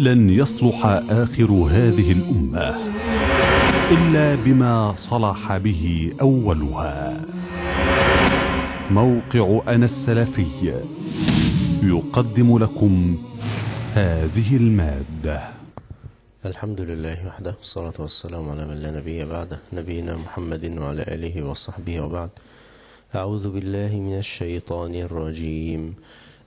لن يصلح آخر هذه الأمة إلا بما صلح به أولها موقع أنا السلفي يقدم لكم هذه المادة الحمد لله وحده والصلاة والسلام على من لا نبي بعده نبينا محمد وعلى آله وصحبه وبعد أعوذ بالله من الشيطان الرجيم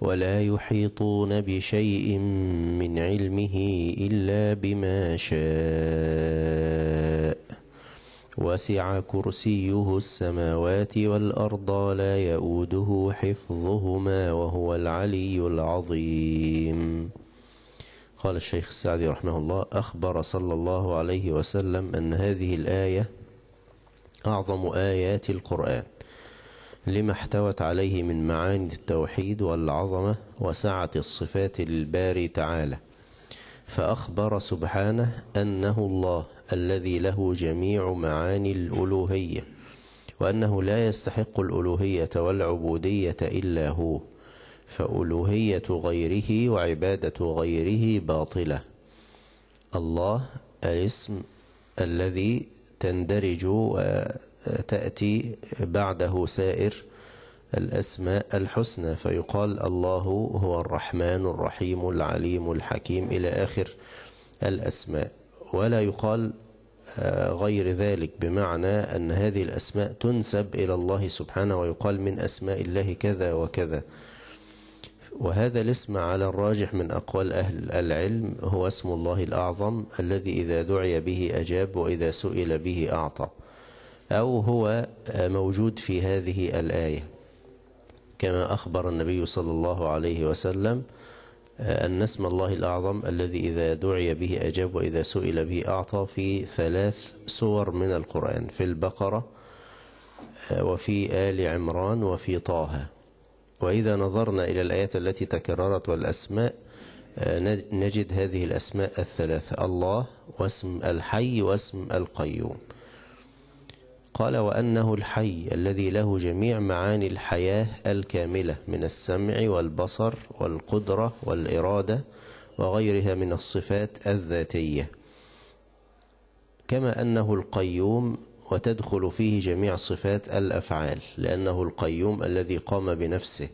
ولا يحيطون بشيء من علمه إلا بما شاء وسع كرسيه السماوات والأرض لا يؤوده حفظهما وهو العلي العظيم قال الشيخ السعدي رحمه الله أخبر صلى الله عليه وسلم أن هذه الآية أعظم آيات القرآن لما احتوت عليه من معاني التوحيد والعظمة وسعة الصفات للباري تعالى فأخبر سبحانه أنه الله الذي له جميع معاني الألوهية وأنه لا يستحق الألوهية والعبودية إلا هو فألوهية غيره وعبادة غيره باطلة الله الاسم الذي تندرج تأتي بعده سائر الأسماء الحسنى فيقال الله هو الرحمن الرحيم العليم الحكيم إلى آخر الأسماء ولا يقال آه، غير ذلك بمعنى أن هذه الأسماء تنسب إلى الله سبحانه ويقال من أسماء الله كذا وكذا وهذا الاسم على الراجح من أقوال أهل العلم هو اسم الله الأعظم الذي إذا دعي به أجاب وإذا سئل به أعطى أو هو موجود في هذه الآية كما أخبر النبي صلى الله عليه وسلم آه، أن اسم الله الأعظم الذي إذا دعي به أجاب وإذا سئل به أعطى في ثلاث سور من القرآن في البقرة آه، وفي آل عمران وفي طه وإذا نظرنا إلى الآيات التي تكررت والأسماء آه، نجد هذه الأسماء الثلاثة الله واسم الحي واسم القيوم قال وأنه الحي الذي له جميع معاني الحياة الكاملة من السمع والبصر والقدرة والإرادة وغيرها من الصفات الذاتية كما أنه القيوم وتدخل فيه جميع صفات الأفعال لأنه القيوم الذي قام بنفسه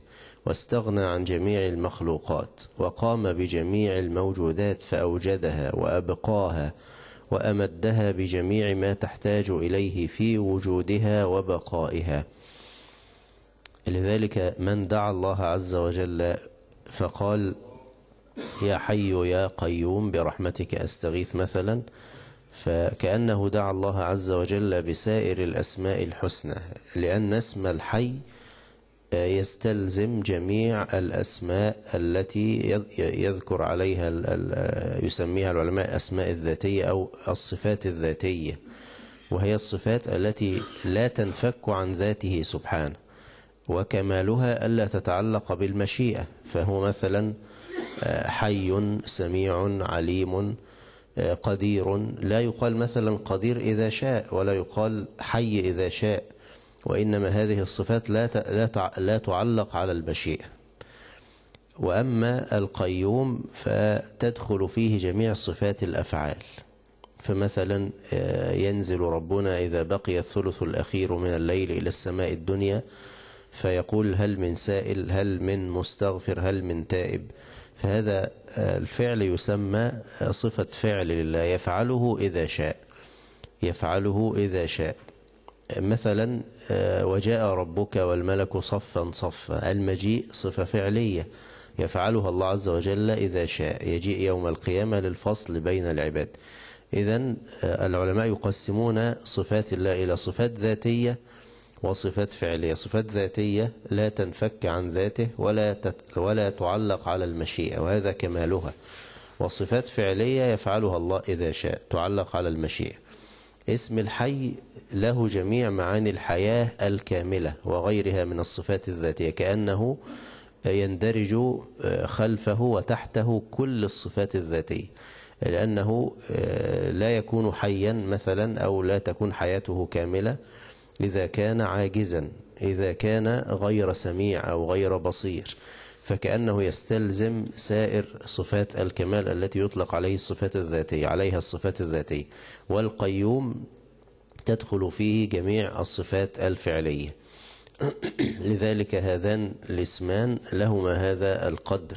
واستغنى عن جميع المخلوقات وقام بجميع الموجودات فأوجدها وأبقاها وأمدها بجميع ما تحتاج إليه في وجودها وبقائها لذلك من دعا الله عز وجل فقال يا حي يا قيوم برحمتك أستغيث مثلا فكأنه دعا الله عز وجل بسائر الأسماء الحسنى لأن اسم الحي يستلزم جميع الأسماء التي يذكر عليها يسميها العلماء أسماء الذاتية أو الصفات الذاتية وهي الصفات التي لا تنفك عن ذاته سبحانه وكمالها ألا تتعلق بالمشيئة فهو مثلا آه، حي سميع عليم آه، قدير لا يقال مثلا قدير إذا شاء ولا يقال حي إذا شاء وإنما هذه الصفات لا لا لا تعلق على المشيئة وأما القيوم فتدخل فيه جميع صفات الأفعال فمثلا آه، ينزل ربنا إذا بقي الثلث الأخير من الليل إلى السماء الدنيا فيقول هل من سائل هل من مستغفر هل من تائب فهذا آه، الفعل يسمى آه، صفة فعل لله يفعله إذا شاء يفعله إذا شاء مثلا آه، وجاء ربك والملك صفا صفا المجيء صفة فعلية يفعلها الله عز وجل إذا شاء يجيء يوم القيامة للفصل بين العباد إذا آه، العلماء يقسمون صفات الله إلى صفات ذاتية وصفات فعلية صفات ذاتية لا تنفك عن ذاته ولا تت ولا تعلق على المشيئة وهذا كمالها وصفات فعلية يفعلها الله إذا شاء تعلق على المشيئة اسم الحي له جميع معاني الحياة الكاملة وغيرها من الصفات الذاتية كأنه يندرج آه، خلفه وتحته كل الصفات الذاتية لأنه آه، لا يكون حيا مثلا أو لا تكون حياته كاملة إذا كان عاجزا إذا كان غير سميع أو غير بصير فكأنه يستلزم سائر صفات الكمال التي يطلق عليه الصفات الذاتية عليها الصفات الذاتية والقيوم تدخل فيه جميع الصفات الفعلية لذلك هذان الاسمان لهما هذا القدر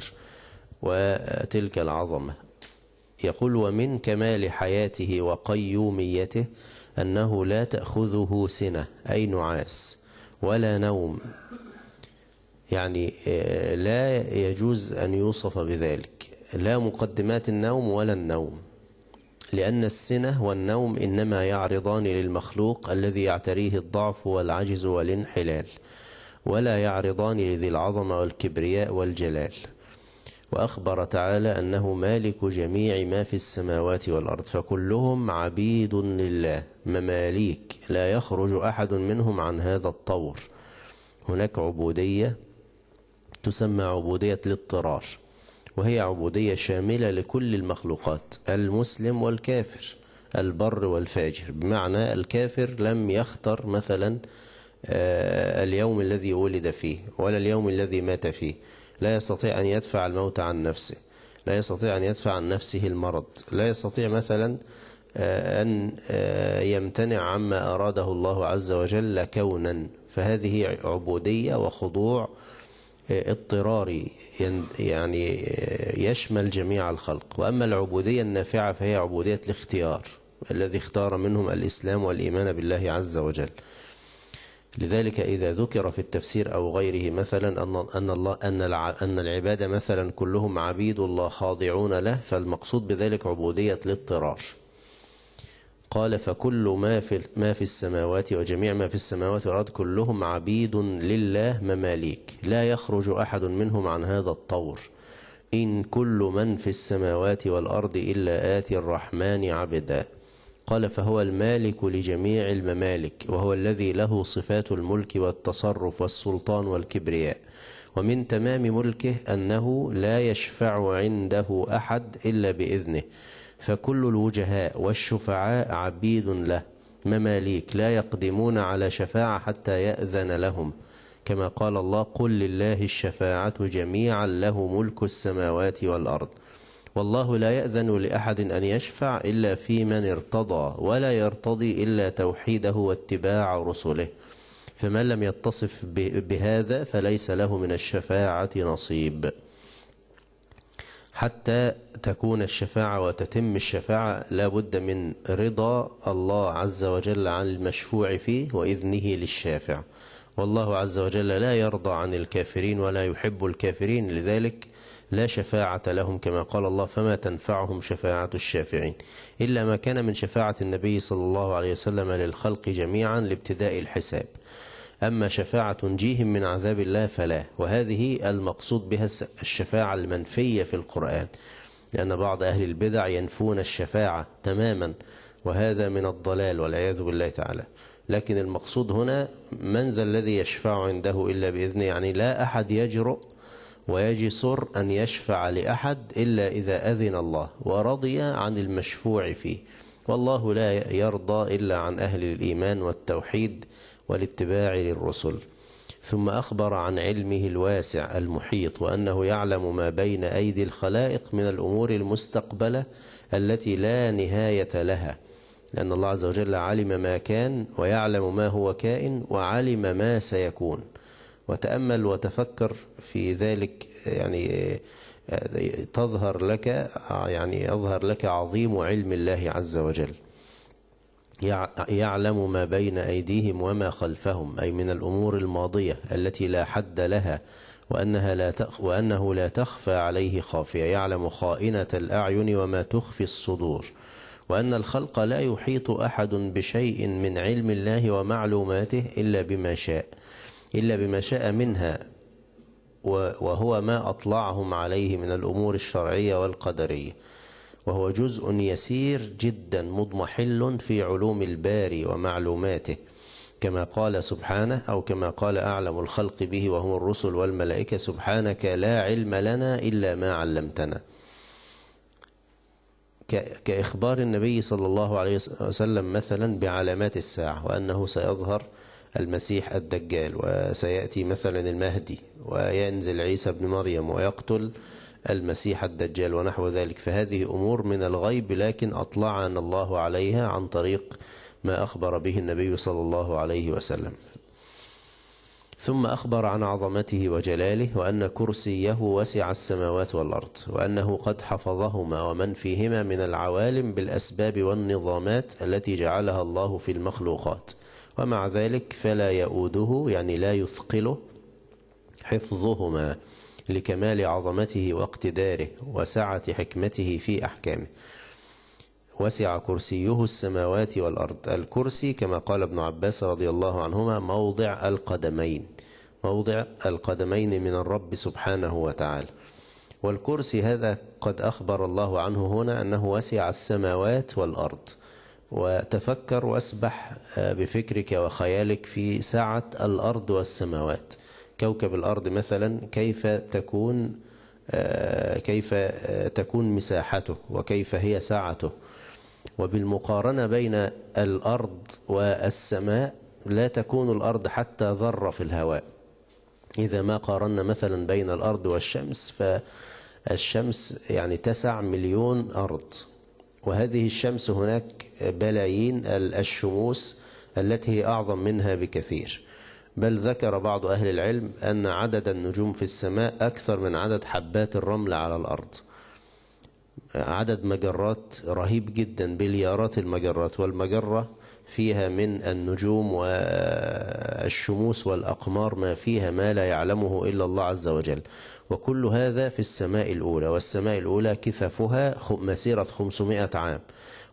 وتلك العظمة يقول ومن كمال حياته وقيوميته أنه لا تأخذه سنة أي نعاس ولا نوم يعني آه، لا يجوز أن يوصف بذلك لا مقدمات النوم ولا النوم لأن السنة والنوم إنما يعرضان للمخلوق الذي يعتريه الضعف والعجز والانحلال ولا يعرضان لذي العظمة والكبرياء والجلال وأخبر تعالى أنه مالك جميع ما في السماوات والأرض فكلهم عبيد لله مماليك لا يخرج أحد منهم عن هذا الطور هناك عبودية تسمى عبودية الاضطرار وهي عبودية شاملة لكل المخلوقات المسلم والكافر البر والفاجر بمعنى الكافر لم يختر مثلا آه، اليوم الذي ولد فيه ولا اليوم الذي مات فيه لا يستطيع أن يدفع الموت عن نفسه لا يستطيع أن يدفع عن نفسه المرض لا يستطيع مثلا آه، أن آه، يمتنع عما أراده الله عز وجل كونا فهذه عبودية وخضوع اضطراري يعني يشمل جميع الخلق وأما العبودية النافعة فهي عبودية الاختيار الذي اختار منهم الإسلام والإيمان بالله عز وجل لذلك إذا ذكر في التفسير أو غيره مثلا أن أن الله أن أن العباد مثلا كلهم عبيد الله خاضعون له فالمقصود بذلك عبودية الاضطرار قال فكل ما في ما في السماوات وجميع ما في السماوات والارض كلهم عبيد لله مماليك لا يخرج احد منهم عن هذا الطور ان كل من في السماوات والارض الا اتي الرحمن عبدا قال فهو المالك لجميع الممالك وهو الذي له صفات الملك والتصرف والسلطان والكبرياء ومن تمام ملكه انه لا يشفع عنده احد الا باذنه فكل الوجهاء والشفعاء عبيد له مماليك لا يقدمون على شفاعة حتى يأذن لهم كما قال الله قل لله الشفاعة جميعا له ملك السماوات والأرض والله لا يأذن لأحد أن يشفع إلا في من ارتضى ولا يرتضي إلا توحيده واتباع رسله فمن لم يتصف بهذا فليس له من الشفاعة نصيب حتى تكون الشفاعة وتتم الشفاعة لا بد من رضا الله عز وجل عن المشفوع فيه وإذنه للشافع والله عز وجل لا يرضى عن الكافرين ولا يحب الكافرين لذلك لا شفاعة لهم كما قال الله فما تنفعهم شفاعة الشافعين إلا ما كان من شفاعة النبي صلى الله عليه وسلم للخلق جميعا لابتداء الحساب أما شفاعة تنجيهم من عذاب الله فلا وهذه المقصود بها الشفاعة المنفية في القرآن لأن بعض أهل البدع ينفون الشفاعة تماما وهذا من الضلال والعياذ بالله تعالى لكن المقصود هنا من ذا الذي يشفع عنده إلا بإذنه يعني لا أحد يجرؤ ويجسر أن يشفع لأحد إلا إذا أذن الله ورضي عن المشفوع فيه والله لا يرضى إلا عن أهل الإيمان والتوحيد والاتباع للرسل ثم أخبر عن علمه الواسع المحيط وأنه يعلم ما بين أيدي الخلائق من الأمور المستقبلة التي لا نهاية لها لأن الله عز وجل علم ما كان ويعلم ما هو كائن وعلم ما سيكون وتأمل وتفكر في ذلك يعني تظهر لك يعني يظهر لك عظيم علم الله عز وجل يعلم ما بين أيديهم وما خلفهم أي من الأمور الماضية التي لا حد لها وأنها لا تخ وأنه لا تخفى عليه خافية يعلم خائنة الأعين وما تخفي الصدور وأن الخلق لا يحيط أحد بشيء من علم الله ومعلوماته إلا بما شاء إلا بما شاء منها وهو ما أطلعهم عليه من الأمور الشرعية والقدرية وهو جزء يسير جدا مضمحل في علوم الباري ومعلوماته كما قال سبحانه أو كما قال أعلم الخلق به وهم الرسل والملائكة سبحانك لا علم لنا إلا ما علمتنا كإخبار النبي صلى الله عليه وسلم مثلا بعلامات الساعة وأنه سيظهر المسيح الدجال وسيأتي مثلا المهدي وينزل عيسى بن مريم ويقتل المسيح الدجال ونحو ذلك فهذه أمور من الغيب لكن أطلعنا الله عليها عن طريق ما أخبر به النبي صلى الله عليه وسلم ثم أخبر عن عظمته وجلاله وأن كرسيه وسع السماوات والأرض وأنه قد حفظهما ومن فيهما من العوالم بالأسباب والنظامات التي جعلها الله في المخلوقات ومع ذلك فلا يؤوده يعني لا يثقله حفظهما لكمال عظمته واقتداره وسعة حكمته في أحكامه وسع كرسيه السماوات والأرض الكرسي كما قال ابن عباس رضي الله عنهما موضع القدمين موضع القدمين من الرب سبحانه وتعالى والكرسي هذا قد أخبر الله عنه هنا أنه وسع السماوات والأرض وتفكر واسبح آه، بفكرك وخيالك في سعة الأرض والسماوات كوكب الأرض مثلا كيف تكون آه، كيف آه، تكون مساحته وكيف هي سعته وبالمقارنة بين الأرض والسماء لا تكون الأرض حتى ذرة في الهواء إذا ما قارنا مثلا بين الأرض والشمس فالشمس يعني تسع مليون أرض وهذه الشمس هناك بلايين الشموس التي هي أعظم منها بكثير بل ذكر بعض أهل العلم أن عدد النجوم في السماء أكثر من عدد حبات الرمل على الأرض عدد مجرات رهيب جدا بليارات المجرات والمجرة فيها من النجوم والشموس والأقمار ما فيها ما لا يعلمه إلا الله عز وجل وكل هذا في السماء الأولى والسماء الأولى كثفها مسيرة 500 عام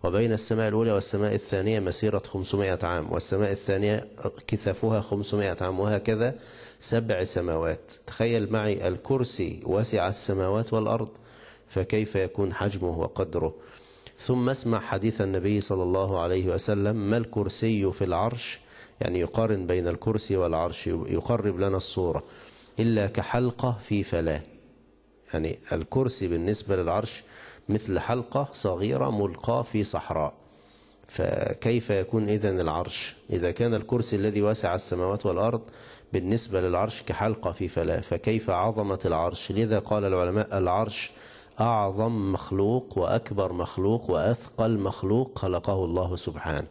وبين السماء الأولى والسماء الثانية مسيرة 500 عام والسماء الثانية كثفها 500 عام وهكذا سبع سماوات تخيل معي الكرسي وسع السماوات والأرض فكيف يكون حجمه وقدره ثم اسمع حديث النبي صلى الله عليه وسلم ما الكرسي في العرش يعني يقارن بين الكرسي والعرش يقرب لنا الصورة إلا كحلقة في فلاة يعني الكرسي بالنسبة للعرش مثل حلقة صغيرة ملقاة في صحراء فكيف يكون إذا العرش إذا كان الكرسي الذي وسع السماوات والأرض بالنسبة للعرش كحلقة في فلاة فكيف عظمة العرش لذا قال العلماء العرش أعظم مخلوق وأكبر مخلوق وأثقل مخلوق خلقه الله سبحانه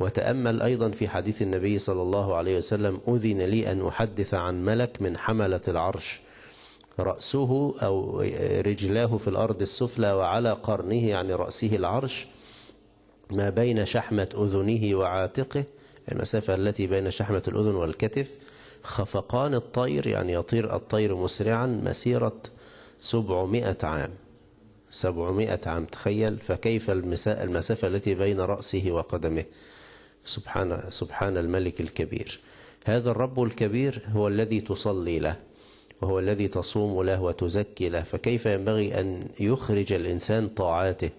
وتأمل أيضا في حديث النبي صلى الله عليه وسلم أذن لي أن أحدث عن ملك من حملة العرش رأسه أو رجلاه في الأرض السفلى وعلى قرنه يعني رأسه العرش ما بين شحمة أذنه وعاتقه يعني المسافة التي بين شحمة الأذن والكتف خفقان الطير يعني يطير الطير مسرعا مسيرة سبعمائة عام سبعمائة عام تخيل فكيف المسافة التي بين رأسه وقدمه سبحان, سبحان الملك الكبير هذا الرب الكبير هو الذي تصلي له وهو الذي تصوم له وتزكي له فكيف ينبغي أن يخرج الإنسان طاعاته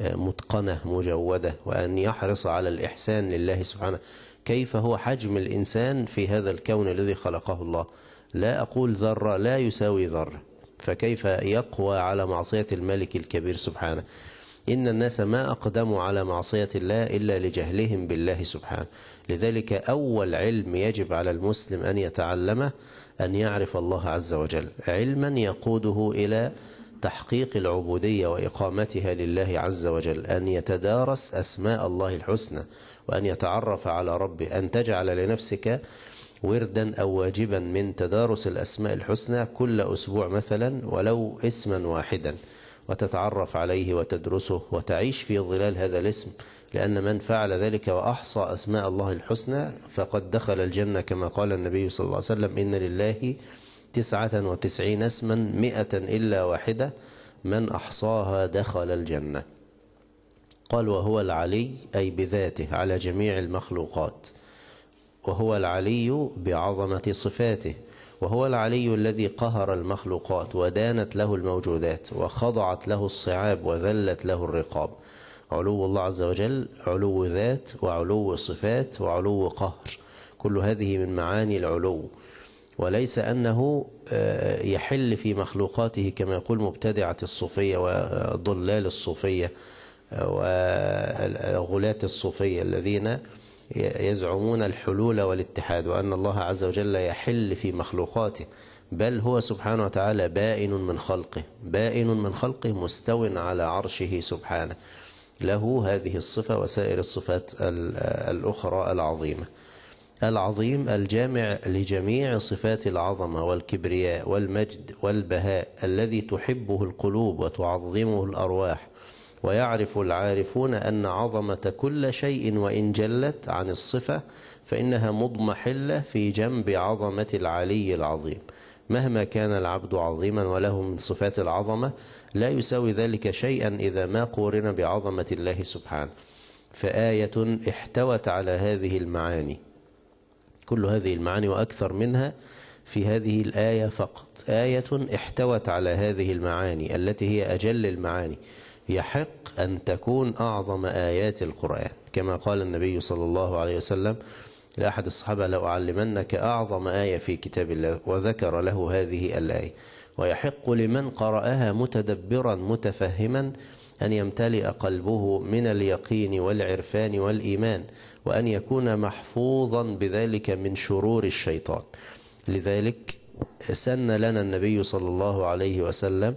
آه، متقنة مجودة وأن يحرص على الإحسان لله سبحانه كيف هو حجم الإنسان في هذا الكون الذي خلقه الله لا أقول ذرة لا يساوي ذرة فكيف يقوى على معصية الملك الكبير سبحانه إن الناس ما أقدموا على معصية الله إلا لجهلهم بالله سبحانه لذلك أول علم يجب على المسلم أن يتعلمه أن يعرف الله عز وجل علما يقوده إلى تحقيق العبودية وإقامتها لله عز وجل أن يتدارس أسماء الله الحسنى وأن يتعرف على ربه أن تجعل لنفسك وردا أو واجبا من تدارس الأسماء الحسنى كل أسبوع مثلا ولو اسما واحدا وتتعرف عليه وتدرسه وتعيش في ظلال هذا الاسم لأن من فعل ذلك وأحصى أسماء الله الحسنى فقد دخل الجنة كما قال النبي صلى الله عليه وسلم إن لله تسعة وتسعين اسما مئة إلا واحدة من أحصاها دخل الجنة قال وهو العلي أي بذاته على جميع المخلوقات وهو العلي بعظمة صفاته وهو العلي الذي قهر المخلوقات ودانت له الموجودات وخضعت له الصعاب وذلت له الرقاب علو الله عز وجل علو ذات وعلو صفات وعلو قهر كل هذه من معاني العلو وليس أنه آه، يحل في مخلوقاته كما يقول مبتدعة الصوفية وضلال الصوفية آه، وغلاة الصوفية الذين يزعمون الحلول والاتحاد وأن الله عز وجل يحل في مخلوقاته بل هو سبحانه وتعالى بائن من خلقه بائن من خلقه مستو على عرشه سبحانه له هذه الصفة وسائر الصفات الأخرى العظيمة العظيم الجامع لجميع صفات العظمة والكبرياء والمجد والبهاء الذي تحبه القلوب وتعظمه الأرواح ويعرف العارفون أن عظمة كل شيء وإن جلت عن الصفة فإنها مضمحلة في جنب عظمة العلي العظيم مهما كان العبد عظيما وله من صفات العظمة لا يساوي ذلك شيئا إذا ما قورن بعظمة الله سبحانه فآية احتوت على هذه المعاني كل هذه المعاني وأكثر منها في هذه الآية فقط آية احتوت على هذه المعاني التي هي أجل المعاني يحق أن تكون أعظم آيات القرآن كما قال النبي صلى الله عليه وسلم لأحد الصحابة لأعلمنك أعظم آية في كتاب الله وذكر له هذه الآية ويحق لمن قرأها متدبرا متفهما أن يمتلئ قلبه من اليقين والعرفان والإيمان وأن يكون محفوظا بذلك من شرور الشيطان لذلك سن لنا النبي صلى الله عليه وسلم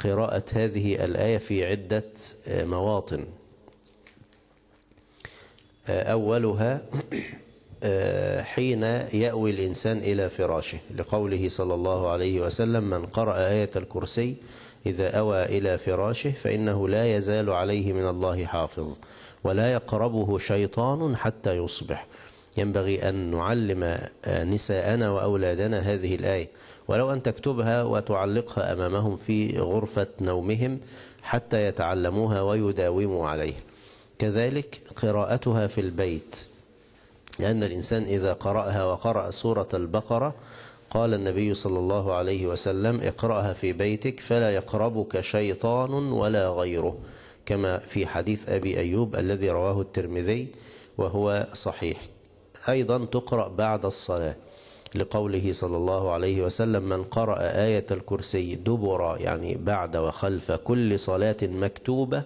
قراءة هذه الآية في عدة آه، مواطن آه، أولها آه، حين يأوي الإنسان إلى فراشه لقوله صلى الله عليه وسلم من قرأ آية الكرسي إذا أوى إلى فراشه فإنه لا يزال عليه من الله حافظ ولا يقربه شيطان حتى يصبح ينبغي أن نعلم آه، نساءنا وأولادنا هذه الآية ولو أن تكتبها وتعلقها أمامهم في غرفة نومهم حتى يتعلموها ويداوموا عليها كذلك قراءتها في البيت لأن الإنسان إذا قرأها وقرأ سورة البقرة قال النبي صلى الله عليه وسلم اقرأها في بيتك فلا يقربك شيطان ولا غيره كما في حديث أبي أيوب الذي رواه الترمذي وهو صحيح أيضا تقرأ بعد الصلاة لقوله صلى الله عليه وسلم من قرأ آية الكرسي دبرا يعني بعد وخلف كل صلاة مكتوبة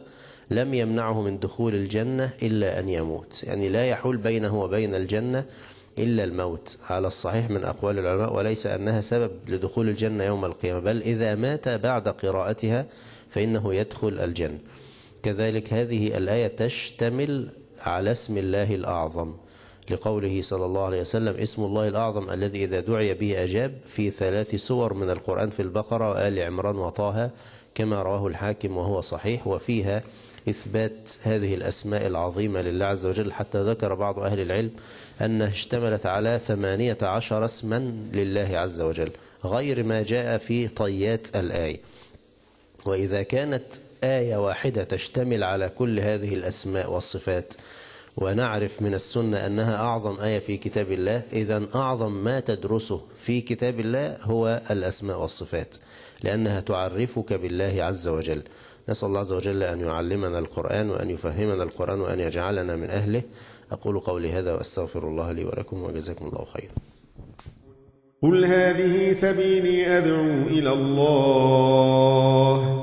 لم يمنعه من دخول الجنة إلا أن يموت يعني لا يحول بينه وبين الجنة إلا الموت على الصحيح من أقوال العلماء وليس أنها سبب لدخول الجنة يوم القيامة بل إذا مات بعد قراءتها فإنه يدخل الجنة كذلك هذه الآية تشتمل على اسم الله الأعظم لقوله صلى الله عليه وسلم اسم الله الأعظم الذي إذا دعي به أجاب في ثلاث سور من القرآن في البقرة وآل عمران وطه كما رواه الحاكم وهو صحيح وفيها إثبات هذه الأسماء العظيمة لله عز وجل حتى ذكر بعض أهل العلم أنها اشتملت على ثمانية عشر اسما لله عز وجل غير ما جاء في طيات الآية وإذا كانت آية واحدة تشتمل على كل هذه الأسماء والصفات ونعرف من السنة أنها أعظم آية في كتاب الله إذا أعظم ما تدرسه في كتاب الله هو الأسماء والصفات لأنها تعرفك بالله عز وجل نسأل الله عز وجل أن يعلمنا القرآن وأن يفهمنا القرآن وأن يجعلنا من أهله أقول قولي هذا وأستغفر الله لي ولكم وجزاكم الله خيرا قل هذه سبيلي أدعو إلى الله